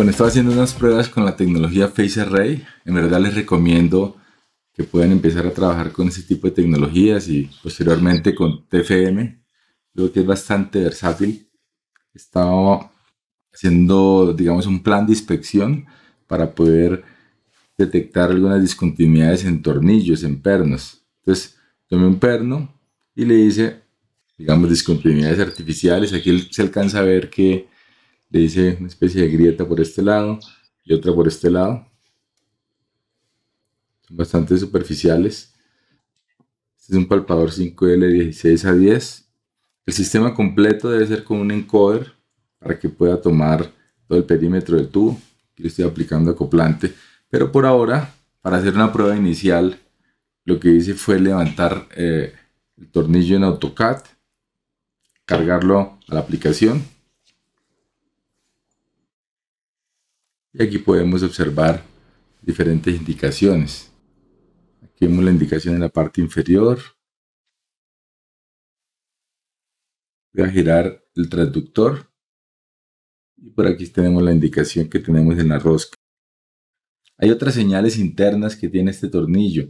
Bueno, estaba haciendo unas pruebas con la tecnología Face Array. En verdad les recomiendo que puedan empezar a trabajar con ese tipo de tecnologías y posteriormente con TFM. Creo que es bastante versátil. Estaba haciendo, digamos, un plan de inspección para poder detectar algunas discontinuidades en tornillos, en pernos. Entonces, tomé un perno y le hice, digamos, discontinuidades artificiales. Aquí se alcanza a ver que le hice una especie de grieta por este lado y otra por este lado. Son bastante superficiales. Este es un palpador 5L 16 a 10. El sistema completo debe ser con un encoder para que pueda tomar todo el perímetro del tubo. Aquí estoy aplicando acoplante. Pero por ahora, para hacer una prueba inicial, lo que hice fue levantar eh, el tornillo en AutoCAD, cargarlo a la aplicación Y aquí podemos observar diferentes indicaciones. Aquí vemos la indicación en la parte inferior. Voy a girar el transductor. Y por aquí tenemos la indicación que tenemos en la rosca. Hay otras señales internas que tiene este tornillo.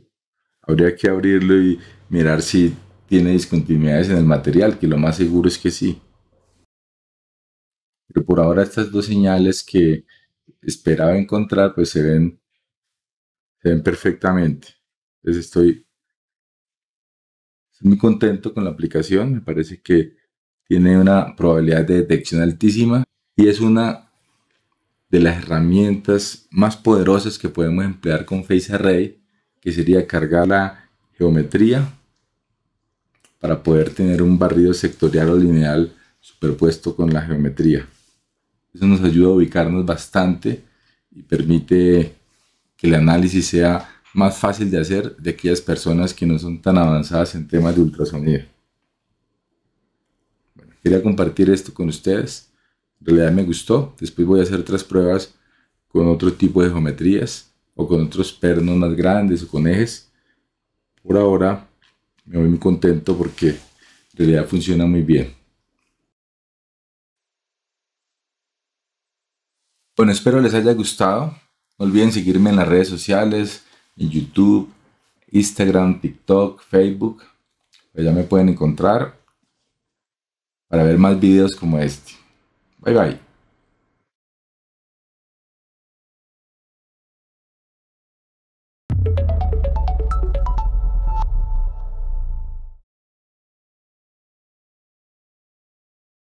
Habría que abrirlo y mirar si tiene discontinuidades en el material, que lo más seguro es que sí. Pero por ahora estas dos señales que esperaba encontrar, pues se ven, se ven perfectamente. Entonces estoy, muy contento con la aplicación, me parece que tiene una probabilidad de detección altísima y es una de las herramientas más poderosas que podemos emplear con Face Array, que sería cargar la geometría para poder tener un barrido sectorial o lineal superpuesto con la geometría. Eso nos ayuda a ubicarnos bastante y permite que el análisis sea más fácil de hacer de aquellas personas que no son tan avanzadas en temas de ultrasonido. quería compartir esto con ustedes. En realidad me gustó. Después voy a hacer otras pruebas con otro tipo de geometrías o con otros pernos más grandes o con ejes. Por ahora me voy muy contento porque en realidad funciona muy bien. Bueno, espero les haya gustado. No olviden seguirme en las redes sociales, en YouTube, Instagram, TikTok, Facebook. Allá pues ya me pueden encontrar para ver más videos como este. Bye bye.